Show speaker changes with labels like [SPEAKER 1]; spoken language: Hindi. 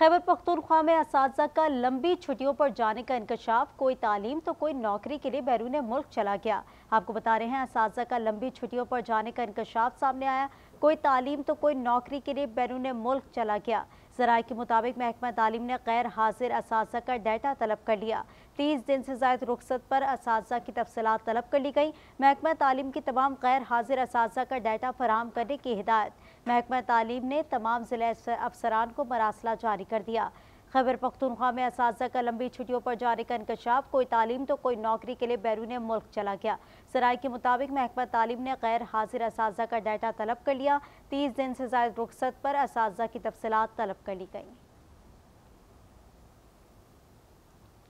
[SPEAKER 1] खैबर पख्तूनख्वा में इस का लंबी छुट्टियों पर जाने का इंकशाफ कोई तालीम तो कोई नौकरी के लिए बैरून मुल्क चला गया आपको बता रहे हैं इस का लंबी छुट्टियों पर जाने का इंकशाफ सामने आया कोई तालीम तो कोई नौकरी के लिए बैरून मुल्क चला गया जराये के मुताबिक महकमा तालीम ने गैर हाजिर इस का डाटा तलब कर लिया तीस दिन से जायद रुख्सत पर इस की तफसलत तलब कर ली गई महकमा तालीम की तमाम गैर हाजिर इस का डाटा फराम करने की हिदायत महकमा तालीम ने तमाम ज़िला अफसरान को मरासला जारी कर दिया खैबर पख्तनख्वा में इस का लंबी छुट्टियों पर जारी का इंकशाफ कोई तालीम तो कोई नौकरी के लिए बैरून मुल्क चला गया सराय के मुताबिक महकमा तालीम ने गैर हाजिर इस का डाटा तलब कर लिया तीस दिन से जायद रुख्सत पर इस की तफसलत तलब कर ली गई